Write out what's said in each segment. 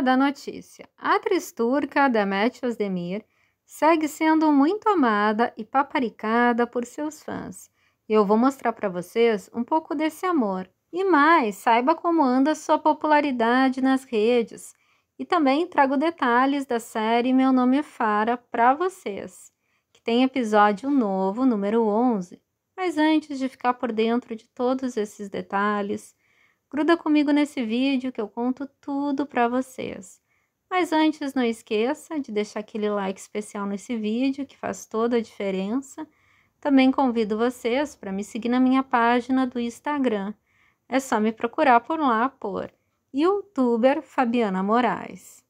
da notícia: a atriz turca Demet Özdemir segue sendo muito amada e paparicada por seus fãs. E eu vou mostrar para vocês um pouco desse amor. E mais, saiba como anda sua popularidade nas redes. E também trago detalhes da série Meu Nome é Fara para vocês, que tem episódio novo, número 11. Mas antes de ficar por dentro de todos esses detalhes, Gruda comigo nesse vídeo que eu conto tudo para vocês. Mas antes, não esqueça de deixar aquele like especial nesse vídeo que faz toda a diferença. Também convido vocês para me seguir na minha página do Instagram. É só me procurar por lá por youtuber Fabiana Moraes.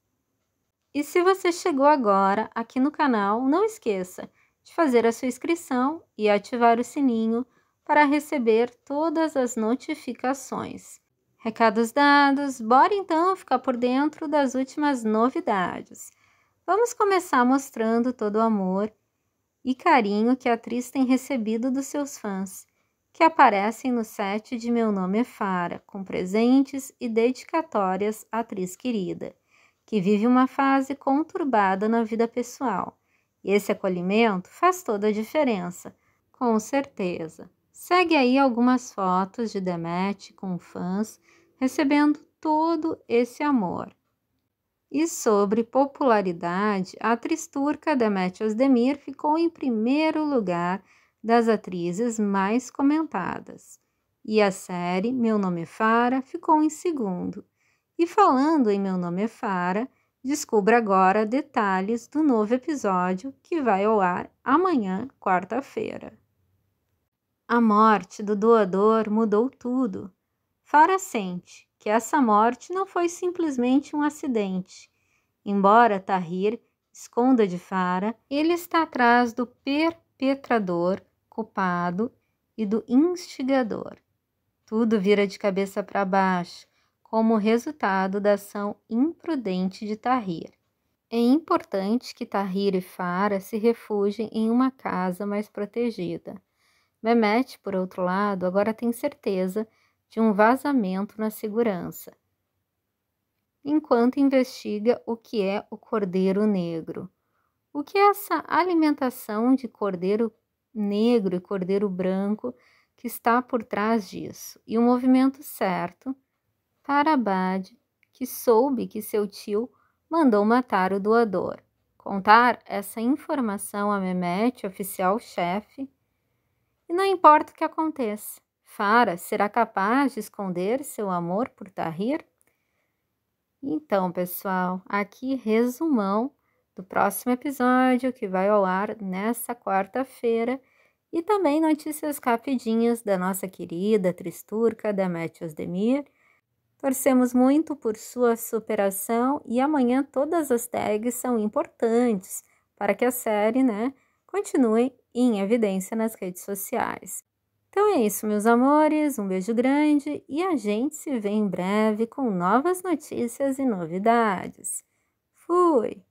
E se você chegou agora aqui no canal, não esqueça de fazer a sua inscrição e ativar o sininho para receber todas as notificações. Recados dados, bora então ficar por dentro das últimas novidades. Vamos começar mostrando todo o amor e carinho que a atriz tem recebido dos seus fãs, que aparecem no set de Meu Nome é Fara, com presentes e dedicatórias à atriz querida, que vive uma fase conturbada na vida pessoal. E esse acolhimento faz toda a diferença, com certeza. Segue aí algumas fotos de Demet com fãs recebendo todo esse amor. E sobre popularidade, a atriz turca Demet Özdemir ficou em primeiro lugar das atrizes mais comentadas. E a série Meu Nome é Fara ficou em segundo. E falando em Meu Nome é Fara, descubra agora detalhes do novo episódio que vai ao ar amanhã, quarta-feira. A morte do doador mudou tudo. Fara sente que essa morte não foi simplesmente um acidente. Embora Tahir esconda de Fara, ele está atrás do perpetrador, culpado e do instigador. Tudo vira de cabeça para baixo, como resultado da ação imprudente de Tahir. É importante que Tahir e Fara se refugiem em uma casa mais protegida. Mehmet, por outro lado, agora tem certeza de um vazamento na segurança, enquanto investiga o que é o cordeiro negro. O que é essa alimentação de cordeiro negro e cordeiro branco que está por trás disso? E o movimento certo para Abad, que soube que seu tio mandou matar o doador. Contar essa informação a Mehmet, oficial-chefe, e não importa o que aconteça, Fara será capaz de esconder seu amor por Tahir? Então, pessoal, aqui resumão do próximo episódio que vai ao ar nessa quarta-feira e também notícias rapidinhas da nossa querida atriz turca Demethios Demir. Torcemos muito por sua superação e amanhã todas as tags são importantes para que a série, né, continue em evidência nas redes sociais. Então é isso, meus amores, um beijo grande e a gente se vê em breve com novas notícias e novidades. Fui!